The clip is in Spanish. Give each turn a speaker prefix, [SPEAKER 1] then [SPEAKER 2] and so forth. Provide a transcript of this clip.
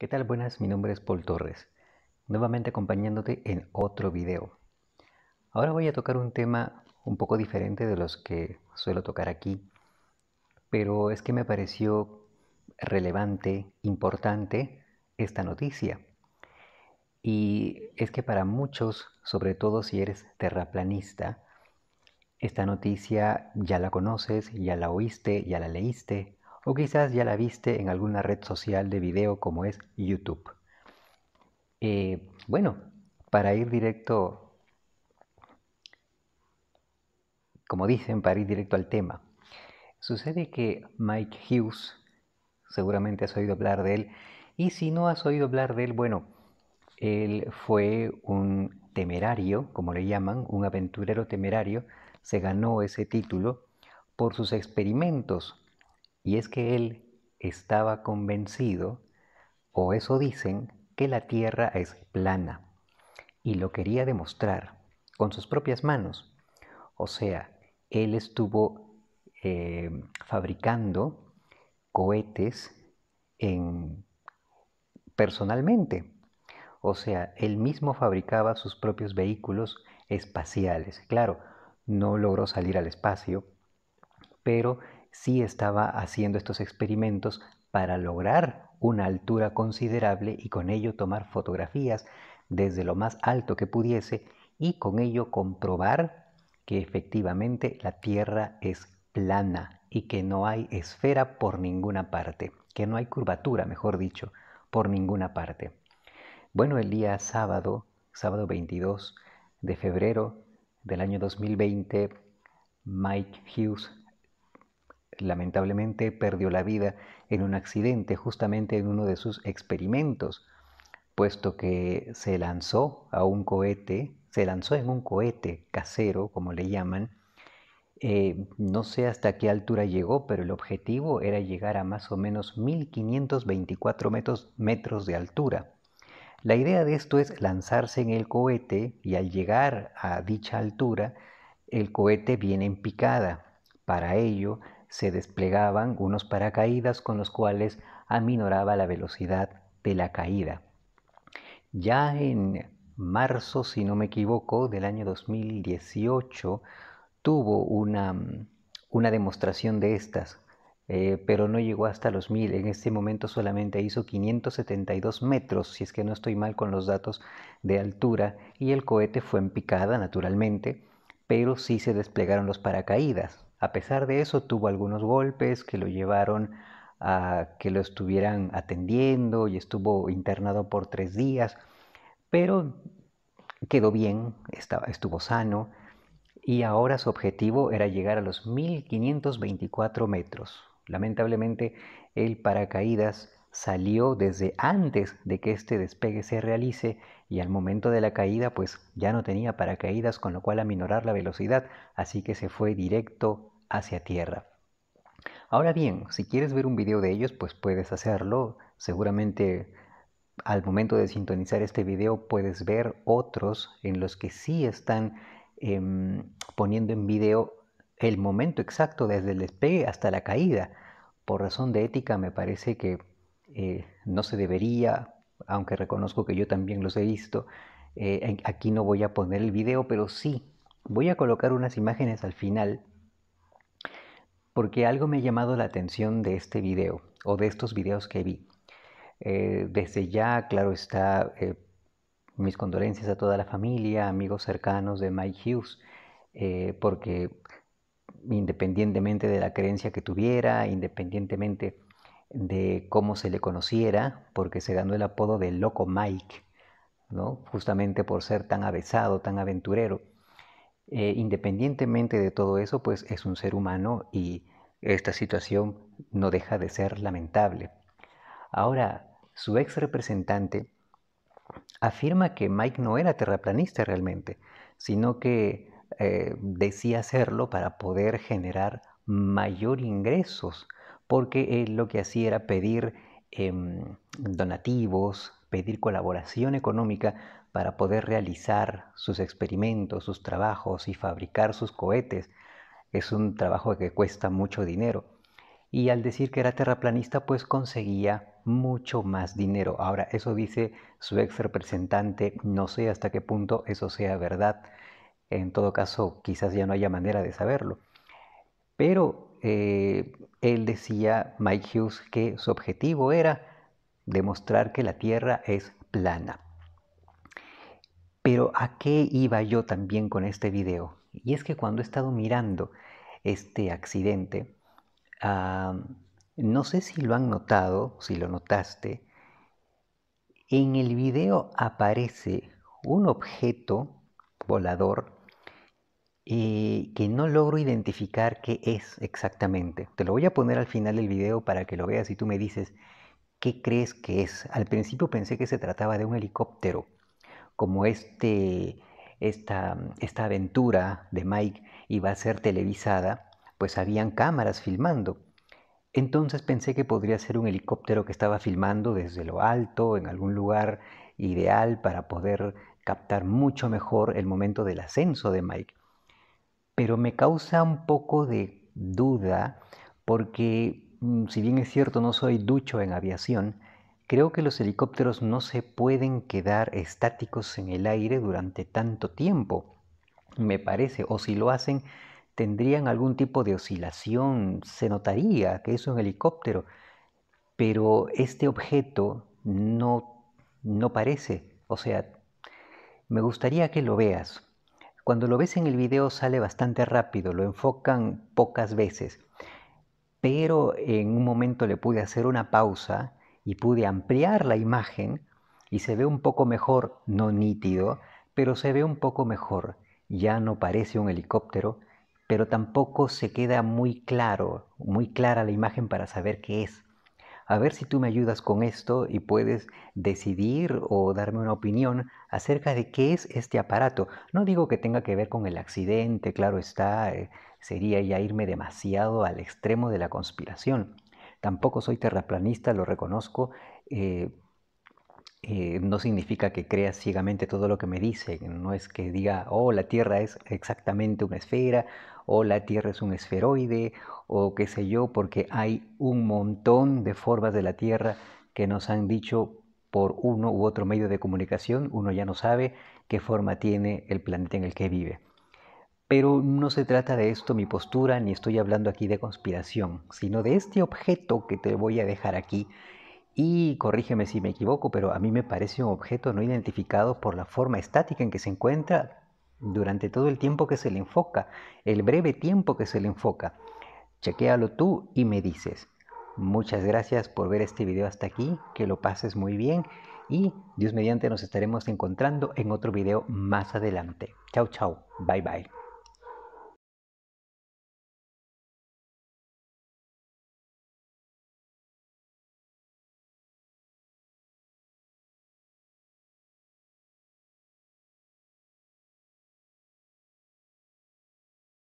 [SPEAKER 1] ¿Qué tal? Buenas, mi nombre es Paul Torres, nuevamente acompañándote en otro video. Ahora voy a tocar un tema un poco diferente de los que suelo tocar aquí, pero es que me pareció relevante, importante esta noticia. Y es que para muchos, sobre todo si eres terraplanista, esta noticia ya la conoces, ya la oíste, ya la leíste, o quizás ya la viste en alguna red social de video como es YouTube. Eh, bueno, para ir directo, como dicen, para ir directo al tema, sucede que Mike Hughes, seguramente has oído hablar de él, y si no has oído hablar de él, bueno, él fue un temerario, como le llaman, un aventurero temerario, se ganó ese título por sus experimentos y es que él estaba convencido, o eso dicen, que la Tierra es plana. Y lo quería demostrar con sus propias manos. O sea, él estuvo eh, fabricando cohetes en, personalmente. O sea, él mismo fabricaba sus propios vehículos espaciales. Claro, no logró salir al espacio, pero sí estaba haciendo estos experimentos para lograr una altura considerable y con ello tomar fotografías desde lo más alto que pudiese y con ello comprobar que efectivamente la Tierra es plana y que no hay esfera por ninguna parte, que no hay curvatura, mejor dicho, por ninguna parte. Bueno, el día sábado, sábado 22 de febrero del año 2020, Mike Hughes lamentablemente perdió la vida en un accidente, justamente en uno de sus experimentos, puesto que se lanzó a un cohete, se lanzó en un cohete casero, como le llaman, eh, no sé hasta qué altura llegó, pero el objetivo era llegar a más o menos 1524 metros, metros de altura. La idea de esto es lanzarse en el cohete y al llegar a dicha altura, el cohete viene en picada. Para ello, se desplegaban unos paracaídas con los cuales aminoraba la velocidad de la caída. Ya en marzo, si no me equivoco, del año 2018, tuvo una, demostración de estas, eh, pero no llegó hasta los 1000. En este momento solamente hizo 572 metros, si es que no estoy mal con los datos de altura, y el cohete fue en picada, naturalmente, pero sí se desplegaron los paracaídas. A pesar de eso, tuvo algunos golpes que lo llevaron a que lo estuvieran atendiendo y estuvo internado por tres días, pero quedó bien, estaba, estuvo sano y ahora su objetivo era llegar a los 1524 metros. Lamentablemente el paracaídas salió desde antes de que este despegue se realice y al momento de la caída pues ya no tenía paracaídas con lo cual aminorar la velocidad, así que se fue directo hacia tierra. Ahora bien, si quieres ver un video de ellos pues puedes hacerlo, seguramente al momento de sintonizar este video puedes ver otros en los que sí están em, poniendo en video el momento exacto desde el despegue hasta la caída. Por razón de ética me parece que eh, no se debería, aunque reconozco que yo también los he visto. Eh, aquí no voy a poner el video, pero sí, voy a colocar unas imágenes al final porque algo me ha llamado la atención de este video o de estos videos que vi. Eh, desde ya, claro está, mis condolencias a toda la familia, amigos cercanos de Mike Hughes, porque independientemente de la creencia que tuviera, independientemente de cómo se le conociera, porque se ganó el apodo de Loco Mike, ¿no? justamente por ser tan avesado, tan aventurero. Eh, independientemente de todo eso, pues es un ser humano y esta situación no deja de ser lamentable. Ahora, su ex representante afirma que Mike no era terraplanista realmente, sino que eh, decía hacerlo para poder generar mayor ingresos porque él eh, lo que hacía era pedir em, donativos, pedir colaboración económica para poder realizar sus experimentos, sus trabajos y fabricar sus cohetes. Es un trabajo que cuesta mucho dinero. Y al decir que era terraplanista, pues conseguía mucho más dinero. Ahora, eso dice su ex representante, no sé hasta qué punto eso sea verdad. En todo caso, quizás ya no haya manera de saberlo. Pero eh, él decía, Mike Hughes, que su objetivo era demostrar que la Tierra es plana. Pero ¿a qué iba yo también con este video? Y es que cuando he estado mirando este accidente, ah, no sé si lo han notado, si lo notaste, en el video aparece un objeto volador eh, que no logro identificar qué es exactamente. Te lo voy a poner al final del video para que lo veas y tú me dices qué crees que es. Al principio pensé que se trataba de un helicóptero, como este, esta, esta aventura de Mike iba a ser televisada, pues habían cámaras filmando. Entonces pensé que podría ser un helicóptero que estaba filmando desde lo alto, en algún lugar ideal para poder captar mucho mejor el momento del ascenso de Mike pero me causa un poco de duda porque mm, si bien es cierto no soy ducho en aviación, creo que los helicópteros no se pueden quedar estáticos en el aire durante tanto tiempo, me parece, o si lo hacen tendrían algún tipo de oscilación, se notaría que es un helicóptero, pero este objeto no, no parece, o sea, me gustaría que lo veas, cuando lo ves en el video sale bastante rápido, lo enfocan pocas veces, pero en un momento le pude hacer una pausa y pude ampliar la imagen y se ve un poco mejor, no nítido, pero se ve un poco mejor. Ya no parece un helicóptero, pero tampoco se queda muy claro, muy clara la imagen para saber qué es a ver si tú me ayudas con esto y puedes decidir o darme una opinión acerca de qué es este aparato. No digo que tenga que ver con el accidente, claro está, eh, sería ya irme demasiado al extremo de la conspiración. Tampoco soy terraplanista, lo reconozco. Eh, eh, no significa que crea ciegamente todo lo que me dice, no es que diga, oh, la Tierra es exactamente una esfera, o la Tierra es un esferoide, o qué sé yo, porque hay un montón de formas de la Tierra que nos han dicho por uno u otro medio de comunicación, uno ya no sabe qué forma tiene el planeta en el que vive. Pero no se trata de esto mi postura, ni estoy hablando aquí de conspiración, sino de este objeto que te voy a dejar aquí y corrígeme si me equivoco, pero a mí me parece un objeto no identificado por la forma estática en que se encuentra durante todo el tiempo que se le enfoca, el breve tiempo que se le enfoca. Chequéalo tú y me dices. Muchas gracias por ver este video hasta aquí, que lo pases muy bien y Dios mediante nos estaremos encontrando en otro video más adelante. Chao, chao, bye bye.